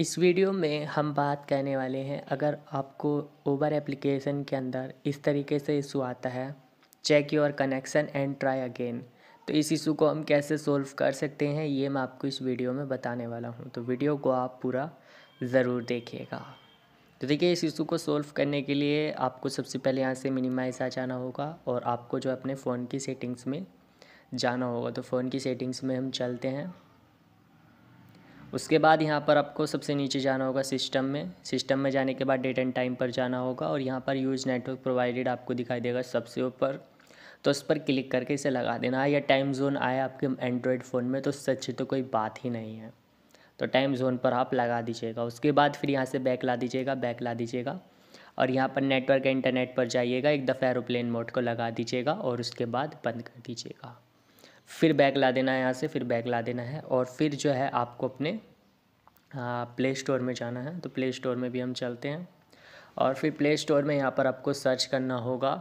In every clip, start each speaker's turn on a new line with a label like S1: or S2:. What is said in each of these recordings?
S1: इस वीडियो में हम बात करने वाले हैं अगर आपको ओबर एप्लीकेशन के अंदर इस तरीके से इशू आता है check your connection and try again तो इस इशू को हम कैसे सोल्व कर सकते हैं ये मैं आपको इस वीडियो में बताने वाला हूँ तो वीडियो को आप पूरा ज़रूर देखिएगा तो देखिए इस इशू को सोल्व करने के लिए आपको सबसे पहले यहाँ से मिनिमाइज आ जाना होगा और आपको जो अपने फ़ोन की सेटिंग्स में जाना होगा तो फ़ोन की सेटिंग्स में हम चलते हैं उसके बाद यहाँ पर आपको सबसे नीचे जाना होगा सिस्टम में सिस्टम में जाने के बाद डेट एंड टाइम पर जाना होगा और यहाँ पर यूज नेटवर्क प्रोवाइडेड आपको दिखाई देगा सबसे ऊपर तो उस पर क्लिक करके इसे लगा देना या टाइम जोन आया आपके एंड्रॉयड फ़ोन में तो सच तो कोई बात ही नहीं है तो टाइम जोन पर आप लगा दीजिएगा उसके बाद फिर यहाँ से बैक ला दीजिएगा बैक ला दीजिएगा और यहाँ पर नेटवर्क इंटरनेट पर जाइएगा एक दफ़ा एरोप्लेन मोड को लगा दीजिएगा और उसके बाद बंद कर दीजिएगा फिर बैग ला देना है यहाँ से फिर बैग ला देना है और फिर जो है आपको अपने प्ले स्टोर में जाना है तो प्ले स्टोर में भी हम चलते हैं और फिर प्ले स्टोर में यहाँ पर आपको सर्च करना होगा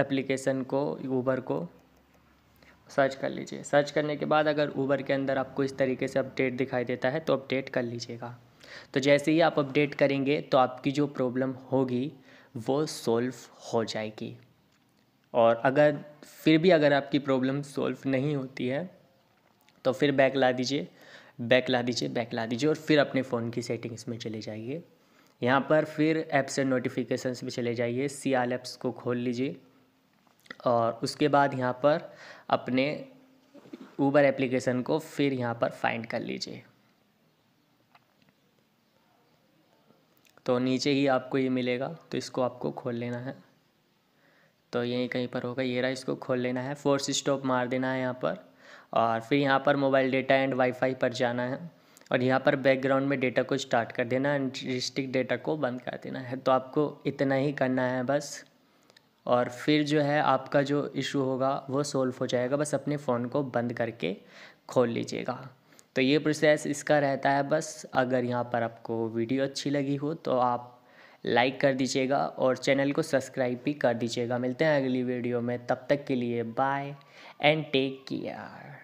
S1: एप्लीकेशन को ऊबर को सर्च कर लीजिए सर्च करने के बाद अगर ऊबर के अंदर आपको इस तरीके से अपडेट दिखाई देता है तो अपडेट कर लीजिएगा तो जैसे ही आप अपडेट करेंगे तो आपकी जो प्रॉब्लम होगी वो सॉल्व हो जाएगी और अगर फिर भी अगर आपकी प्रॉब्लम सॉल्व नहीं होती है तो फिर बैक ला दीजिए बैक ला दीजिए बैक ला दीजिए और फिर अपने फ़ोन की सेटिंग्स में चले जाइए यहाँ पर फिर ऐप्स एंड नोटिफिकेशंस में चले जाइए सी आल एप्स को खोल लीजिए और उसके बाद यहाँ पर अपने ऊबर एप्लीकेशन को फिर यहाँ पर फाइंड कर लीजिए तो नीचे ही आपको ये मिलेगा तो इसको आपको खोल लेना है तो यहीं कहीं पर होगा ये रहा इसको खोल लेना है फोर्स स्टॉप मार देना है यहाँ पर और फिर यहाँ पर मोबाइल डेटा एंड वाईफाई पर जाना है और यहाँ पर बैकग्राउंड में डेटा को स्टार्ट कर देना एंड डिस्ट्रिक्ट डेटा को बंद कर देना है तो आपको इतना ही करना है बस और फिर जो है आपका जो इशू होगा वो सोल्व हो जाएगा बस अपने फ़ोन को बंद करके खोल लीजिएगा तो ये प्रोसेस इसका रहता है बस अगर यहाँ पर आपको वीडियो अच्छी लगी हो तो आप लाइक कर दीजिएगा और चैनल को सब्सक्राइब भी कर दीजिएगा मिलते हैं अगली वीडियो में तब तक के लिए बाय एंड टेक केयर